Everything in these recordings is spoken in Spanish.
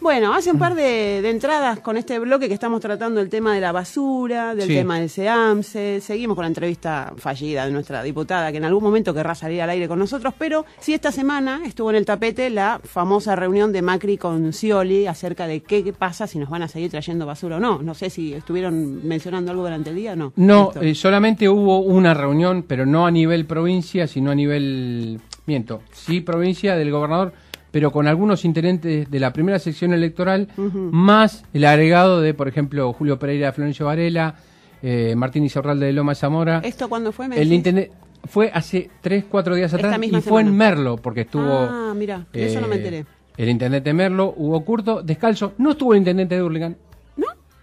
Bueno, hace un par de, entradas con este bloque que estamos tratando el tema de la basura, del tema del SEAMSE. Seguimos con la entrevista fallida de nuestra diputada, que en algún momento querrá salir al aire con nosotros, pero sí esta semana estuvo en el tapete la famosa reunión de Macri con Scioli acerca de qué pasa si nos van a seguir trayendo basura o no. No sé si estuvieron mencionando algo durante el día o no. No, eh, solamente hubo una reunión, pero no a nivel provincia, sino a nivel... Miento, sí provincia del gobernador pero con algunos intendentes de la primera sección electoral, más el agregado de, por ejemplo, Julio Pereira, Florencio Varela, eh, Martín Izorralde de Loma Zamora. ¿Esto cuándo fue? el intendente fue hace tres, cuatro días atrás y fue en Merlo, porque estuvo... Ah, mira, eso no me eh, enteré. El intendente Merlo, Hugo Curto, descalzo, no estuvo el intendente de Hurlingham,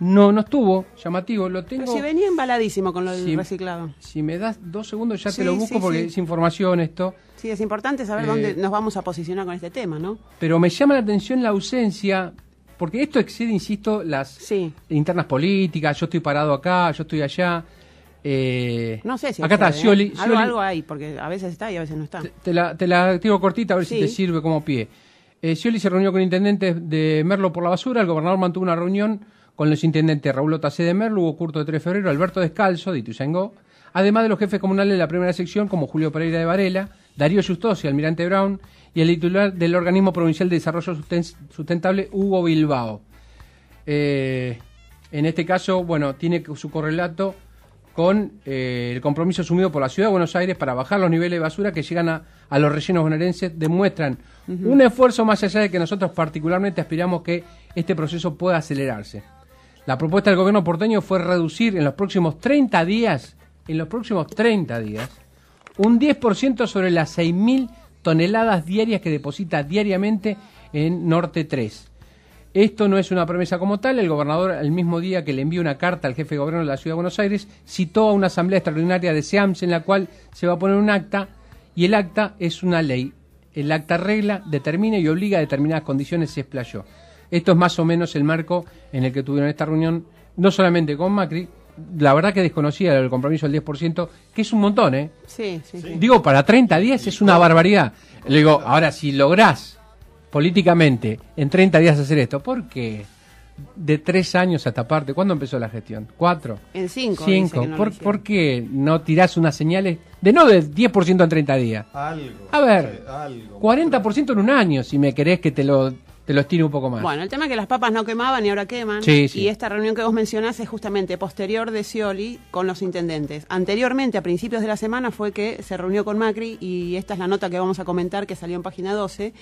no, no estuvo llamativo. Lo tengo. Pero si venía embaladísimo con lo del reciclado. Si me das dos segundos ya te lo busco porque es información esto. Sí, es importante saber dónde eh, nos vamos a posicionar con este tema, ¿no? Pero me llama la atención la ausencia, porque esto excede, insisto, las internas políticas. Yo estoy parado acá, yo estoy allá. Eh, no sé si acá está, ¿eh? Scioli, algo, hay, porque a veces está y a veces no está. Te, la, te la cortita a ver si te sirve como pie. Scioli se reunió con intendentes de Merlo por la basura. El gobernador mantuvo una reunión con los intendentes Raúl Otacé de Hugo Curto de 3 de Febrero, Alberto Descalzo de Ituzaingó, además de los jefes comunales de la primera sección como Julio Pereira de Varela, Darío y Almirante Brown y el titular del Organismo Provincial de Desarrollo Sustentable, Hugo Bilbao. Eh, en este caso, bueno, tiene su correlato con eh, el compromiso asumido por la Ciudad de Buenos Aires para bajar los niveles de basura que llegan a, los rellenos bonaerenses, demuestran un esfuerzo más allá de que nosotros particularmente aspiramos que este proceso pueda acelerarse. La propuesta del gobierno porteño fue reducir en los próximos 30 días, en los próximos 30 días, un 10% sobre las 6.000 toneladas diarias que deposita diariamente en Norte 3. Esto no es una promesa como tal. El gobernador, el mismo día que le envió una carta al jefe de gobierno de la Ciudad de Buenos Aires, citó a una asamblea extraordinaria de SEAMS en la cual se va a poner un acta y el acta es una ley. El acta regla, determina y obliga a determinadas condiciones, se explayó. Esto es más o menos el marco en el que tuvieron esta reunión, no solamente con Macri, la verdad que desconocía el compromiso del 10%, que es un montón, ¿eh? Sí, sí. Digo, para 30 días es una barbaridad. Le digo, ahora, si lográs políticamente en 30 días hacer esto, ¿por qué? De tres años hasta parte, ¿cuándo empezó la gestión? ¿Cuatro? En cinco. ¿Por, qué no tirás unas señales de no del 10% en 30 días? Algo. A ver, 40% en un año, si me querés que te lo te lo estiro un poco más. Bueno, el tema es que las papas no quemaban y ahora queman. Y esta reunión que vos mencionás es justamente posterior de Scioli con los intendentes. Anteriormente, a principios de la semana, fue que se reunió con Macri y esta es la nota que vamos a comentar que salió en página 12.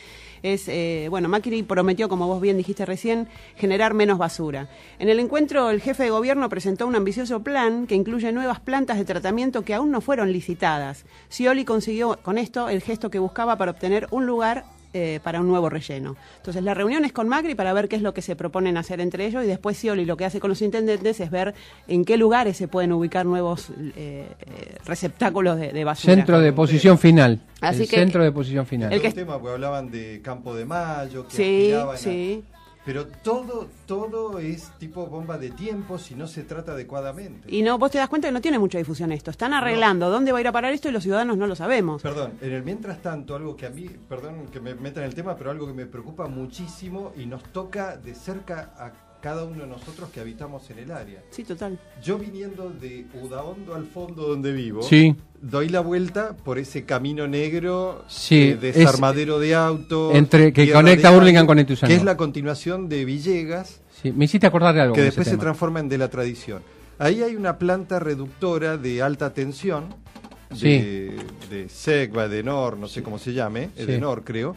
Es, eh, bueno, Macri prometió, como vos bien dijiste recién, generar menos basura. En el encuentro, el jefe de gobierno presentó un ambicioso plan que incluye nuevas plantas de tratamiento que aún no fueron licitadas. Scioli consiguió con esto el gesto que buscaba para obtener un lugar eh, para un nuevo relleno. Entonces, la reunión es con Macri para ver qué es lo que se proponen hacer entre ellos y después Scioli lo que hace con los intendentes es ver en qué lugares se pueden ubicar nuevos eh, receptáculos de, basura. Centro de posición final. Así el centro de posición final. El tema, hablaban de Campo de Mayo, sí, sí. Pero todo, todo es tipo bomba de tiempo si no se trata adecuadamente. Y no, vos te das cuenta que no tiene mucha difusión esto. Están arreglando dónde va a ir a parar esto y los ciudadanos no lo sabemos. Perdón, en el mientras tanto, algo que a mí, perdón que me meta en el tema, pero algo que me preocupa muchísimo y nos toca de cerca a cada uno de nosotros que habitamos en el área. Sí, total. Yo viniendo de Udaondo al fondo donde vivo, sí. doy la vuelta por ese camino negro, de eh, desarmadero de autos. Entre, que conecta urlingan con Que es la continuación de Villegas. Sí, me hiciste acordar de algo. Que después se transforma en de la tradición. Ahí hay una planta reductora de alta tensión, de, sí. de nor no sé cómo se llame, eh, nor creo.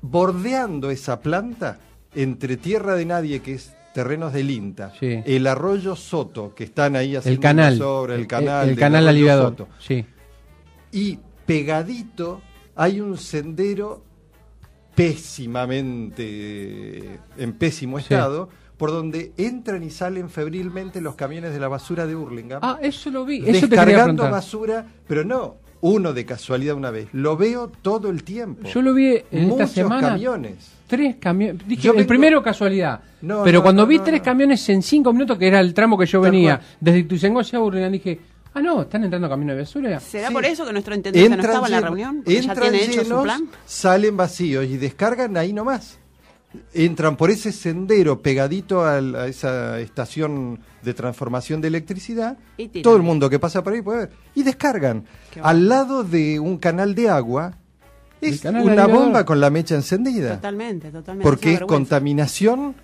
Bordeando esa planta entre Tierra de Nadie, que es terrenos del INTA, el arroyo Soto, que están ahí haciendo el canal, sobre el canal, el, canal Soto. Sí. y pegadito hay un sendero pésimamente, en pésimo estado, por donde entran y salen febrilmente los camiones de la basura de Hurlingham. Ah, eso lo vi. descargando basura, pero no, uno de casualidad una vez. Lo veo todo el tiempo. Yo lo vi en esta semana. camiones. Tres camiones. Dije, el primero casualidad. pero cuando vi tres camiones en cinco minutos, que era el tramo que yo venía, desde Ituzaingó hacia Burlingame, dije, Ah, no, están entrando camino de basura. ¿Será por eso que nuestro intendente no estaba en la reunión? Entran salen vacíos y descargan ahí nomás entran por ese sendero pegadito a, esa estación de transformación de electricidad, todo el mundo que pasa por ahí puede ver, y descargan al lado de un canal de agua. Es una bomba con la mecha encendida. Totalmente, totalmente. Porque es, contaminación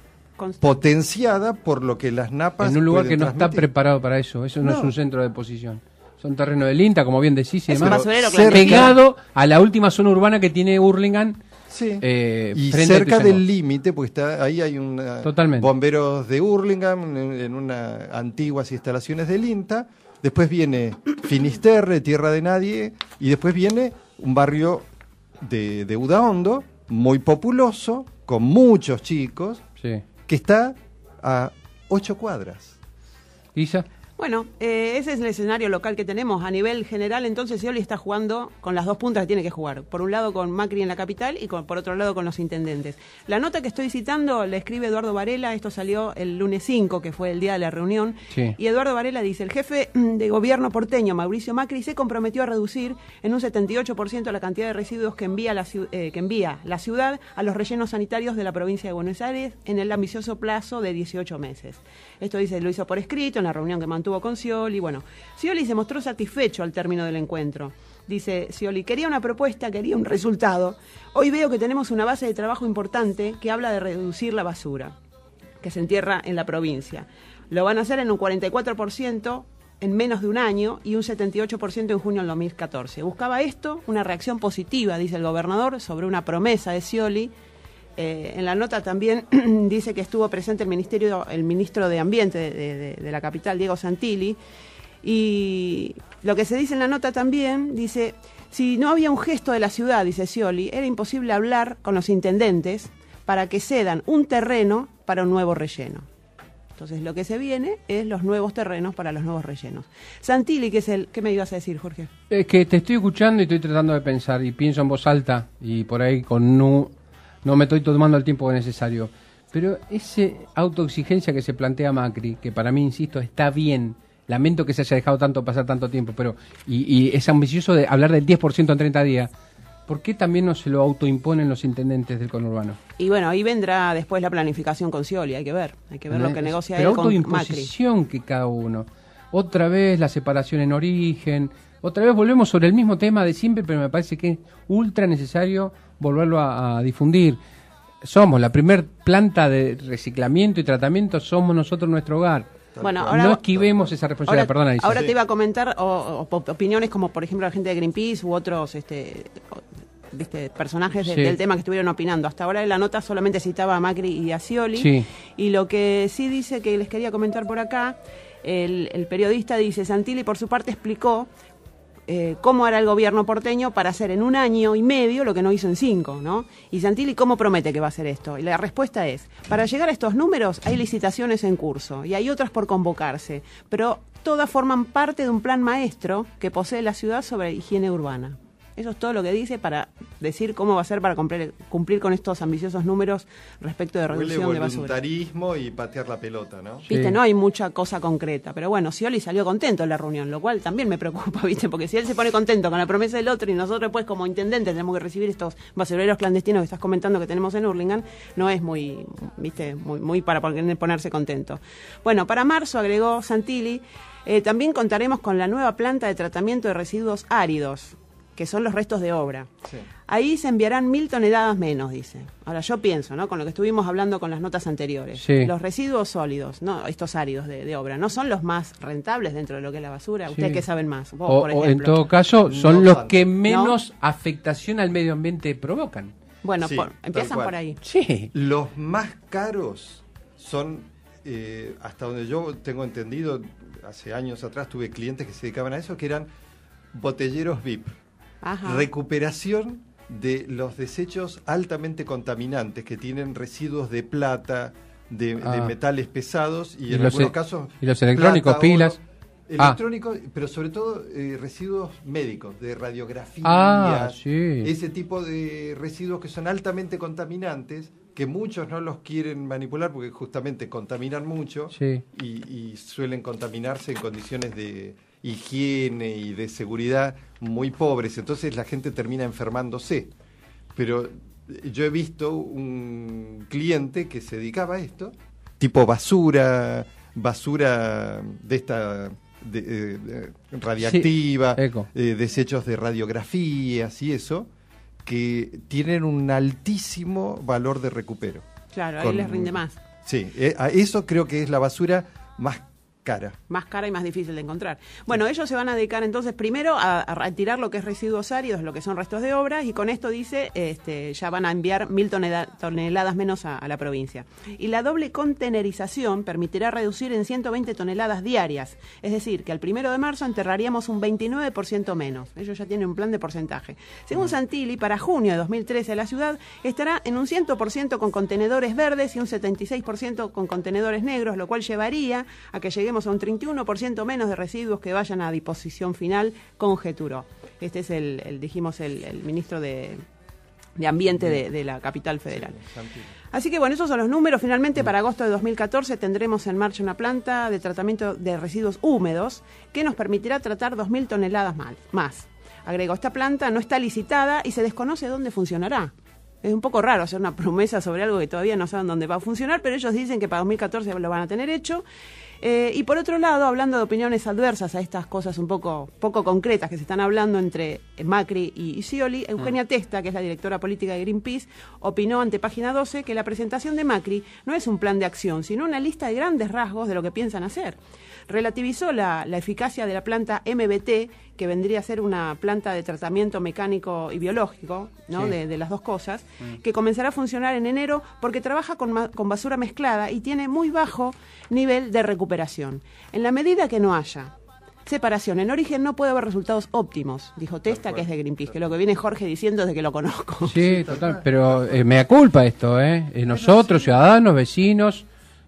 potenciada por lo que las napas. En un lugar que no está preparado para eso. Eso no, es un centro de posición son terreno de linta como bien decís, y demás. Pegado a la última zona urbana que tiene Hurlingham Sí. Eh, y cerca del límite, pues está, ahí hay un ah, bomberos de Hurlingham en, unas antiguas instalaciones del INTA. Después viene Finisterre, Tierra de Nadie. Y después viene un barrio de, de hondo, muy populoso, con muchos chicos, que está a ocho cuadras. ¿Y bueno, eh, ese es el escenario local que tenemos. A nivel general, entonces, Scioli está jugando con las dos puntas que tiene que jugar. Por un lado con Macri en la capital y por otro lado con los intendentes. La nota que estoy citando la escribe Eduardo Varela, esto salió el lunes 5, que fue el día de la reunión. Y Eduardo Varela dice, el jefe de gobierno porteño, Mauricio Macri, se comprometió a reducir en un 78% la cantidad de residuos que envía, la, eh, que envía la ciudad a los rellenos sanitarios de la provincia de Buenos Aires en el ambicioso plazo de 18 meses. Esto dice, lo hizo por escrito en la reunión que mantuvo con Scioli. Bueno, Scioli se mostró satisfecho al término del encuentro. Dice Scioli, quería una propuesta, quería un resultado. Hoy veo que tenemos una base de trabajo importante que habla de reducir la basura que se entierra en la provincia. Lo van a hacer en un 44% en menos de un año y un 78% en junio del 2014. Buscaba esto, una reacción positiva, dice el gobernador, sobre una promesa de Scioli eh, en la nota también dice que estuvo presente el, ministerio, el ministro de Ambiente de, la capital, Diego Santilli, y lo que se dice en la nota también dice, si no había un gesto de la ciudad, dice Scioli, era imposible hablar con los intendentes para que cedan un terreno para un nuevo relleno. Entonces lo que se viene es los nuevos terrenos para los nuevos rellenos. Santilli, que es el, ¿qué me ibas a decir, Jorge? Es que te estoy escuchando y estoy tratando de pensar y pienso en voz alta y por ahí con, nu, no me estoy tomando el tiempo necesario. Pero esa autoexigencia que se plantea Macri, que para mí, insisto, está bien, lamento que se haya dejado tanto pasar tanto tiempo, pero y, es ambicioso de hablar del 10% en 30 días. ¿Por qué también no se lo autoimponen los intendentes del conurbano? Y bueno, ahí vendrá después la planificación con Scioli, hay que ver, hay que ver lo que eh, negocia pero él con autoimposición que cada uno. Otra vez la separación en origen, otra vez volvemos sobre el mismo tema de siempre, pero me parece que es ultra necesario volverlo a, difundir. Somos la primer planta de reciclamiento y tratamiento, somos nosotros nuestro hogar. Bueno, ahora, no esquivemos esa responsabilidad, ahora, perdona. Ahora te iba a comentar opiniones como, por ejemplo, la gente de Greenpeace u otros este, este personajes del tema que estuvieron opinando. Hasta ahora en la nota solamente citaba a Macri y a Scioli. Y lo que sí dice que les quería comentar por acá, el, el periodista dice, Santilli por su parte explicó eh, cómo hará el gobierno porteño para hacer en un año y medio lo que no hizo en cinco, ¿no? Y Santilli, ¿cómo promete que va a hacer esto? Y la respuesta es, para llegar a estos números hay licitaciones en curso y hay otras por convocarse, pero todas forman parte de un plan maestro que posee la ciudad sobre higiene urbana. Eso es todo lo que dice para decir cómo va a ser para cumplir, con estos ambiciosos números respecto de reducción de basura. voluntarismo y patear la pelota, ¿no? Viste, no hay mucha cosa concreta. Pero bueno, sioli salió contento en la reunión, lo cual también me preocupa, ¿viste? Porque si él se pone contento con la promesa del otro y nosotros, pues, como intendentes, tenemos que recibir estos basureros clandestinos que estás comentando que tenemos en Hurlingham, no es muy, ¿viste? Muy, para ponerse contento. Bueno, para marzo, agregó Santilli, eh, también contaremos con la nueva planta de tratamiento de residuos áridos que son los restos de obra. Ahí se enviarán mil toneladas menos, dice. Ahora yo pienso, ¿no? Con lo que estuvimos hablando con las notas anteriores. Los residuos sólidos, no, estos áridos de, obra, no son los más rentables dentro de lo que es la basura. ¿Ustedes que qué saben más? por ejemplo. en todo caso, son los que menos afectación al medio ambiente provocan. Bueno, empiezan por ahí. Sí. Los más caros son, eh, hasta donde yo tengo entendido, hace años atrás tuve clientes que se dedicaban a eso, que eran botelleros VIP recuperación de los desechos altamente contaminantes que tienen residuos de plata, de, ah. metales pesados y, en algunos e- casos... Y los electrónicos, pilas. Ah. electrónicos, pero sobre todo eh, residuos médicos, de radiografía, ah, ese tipo de residuos que son altamente contaminantes, que muchos no los quieren manipular porque justamente contaminan mucho y suelen contaminarse en condiciones de, higiene y de seguridad muy pobres, entonces la gente termina enfermándose. Pero eh, yo he visto un cliente que se dedicaba a esto, tipo basura, basura de esta eh, radiactiva, eh, desechos de radiografías y eso, que tienen un altísimo valor de recupero. Claro, ahí les rinde más. Sí, a eso creo que es la basura más más cara y más difícil de encontrar. Bueno, ellos se van a dedicar entonces primero a, retirar lo que es residuos áridos, lo que son restos de obras, y con esto dice, este, ya van a enviar mil toneladas menos a, la provincia. Y la doble contenerización permitirá reducir en 120 toneladas diarias. Es decir, que al primero de marzo enterraríamos un 29% menos. Ellos ya tienen un plan de porcentaje. Según mm. Santilli, para junio de 2013 la ciudad estará en un 100% con contenedores verdes y un 76% con contenedores negros, lo cual llevaría a que lleguemos a un 31% menos de residuos que vayan a disposición final, conjeturó. Este es el, dijimos, el, ministro de, ambiente de, de, la capital federal. Así que bueno, esos son los números. Finalmente, para agosto de 2014 tendremos en marcha una planta de tratamiento de residuos húmedos que nos permitirá tratar 2.000 toneladas más. Agrego, esta planta no está licitada y se desconoce dónde funcionará. Es un poco raro hacer una promesa sobre algo que todavía no saben dónde va a funcionar, pero ellos dicen que para 2014 lo van a tener hecho. Eh, y por otro lado, hablando de opiniones adversas a estas cosas un poco, poco concretas que se están hablando entre Macri y Scioli, Eugenia mm. Testa, que es la directora política de Greenpeace, opinó ante Página 12 que la presentación de Macri no es un plan de acción, sino una lista de grandes rasgos de lo que piensan hacer. Relativizó la, eficacia de la planta MBT, que vendría a ser una planta de tratamiento mecánico y biológico, ¿no? De, las dos cosas, mm. que comenzará a funcionar en enero porque trabaja con, con basura mezclada y tiene muy bajo nivel de recuperación en la medida que no haya separación en origen, no puede haber resultados óptimos, dijo Testa, que es de Greenpeace, que lo que viene Jorge diciendo de que lo conozco. Sí, total, pero eh, me culpa esto, eh, eh nosotros, ciudadanos, vecinos,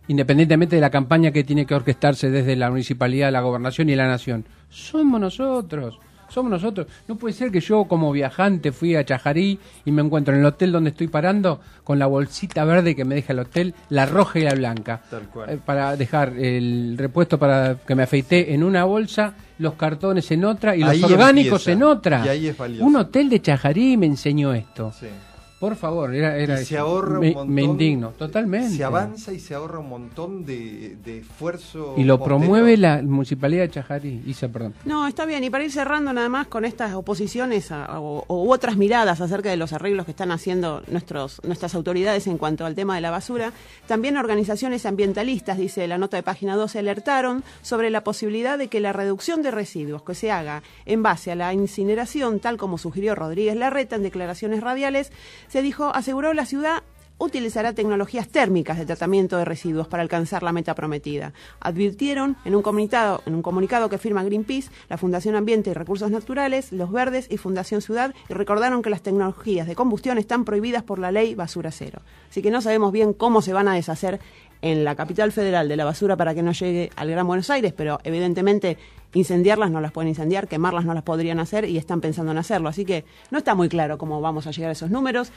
independientemente de la campaña que tiene que orquestarse desde la municipalidad, la gobernación y la nación, somos nosotros somos nosotros. No puede ser que yo como viajante fui a Chajarí y me encuentro en el hotel donde estoy parando con la bolsita verde que me deja el hotel, la roja y la blanca. Eh, para dejar el repuesto para que me afeité en una bolsa, los cartones en otra y los orgánicos en otra. Un hotel de Chajarí me enseñó esto. Por favor, era, era me, un montón, indigno, totalmente. Se avanza y se ahorra un montón de, esfuerzo. Y lo promueve la municipalidad de Chajarí, No, está bien. Y para ir cerrando nada más con estas oposiciones o, u otras miradas acerca de los arreglos que están haciendo nuestros, nuestras autoridades en cuanto al tema de la basura, también organizaciones ambientalistas, dice la nota de página 12, alertaron sobre la posibilidad de que la reducción de residuos que se haga en base a la incineración, tal como sugirió Rodríguez Larreta en declaraciones radiales, se dijo, aseguró la ciudad utilizará tecnologías térmicas de tratamiento de residuos para alcanzar la meta prometida. Advirtieron en un comunicado, en un comunicado que firma Greenpeace, la Fundación Ambiente y Recursos Naturales, Los Verdes y Fundación Ciudad y recordaron que las tecnologías de combustión están prohibidas por la ley Basura Cero. Así que no sabemos bien cómo se van a deshacer en la capital federal de la basura para que no llegue al Gran Buenos Aires, pero evidentemente incendiarlas no las pueden incendiar, quemarlas no las podrían hacer y están pensando en hacerlo. Así que no está muy claro cómo vamos a llegar a esos números.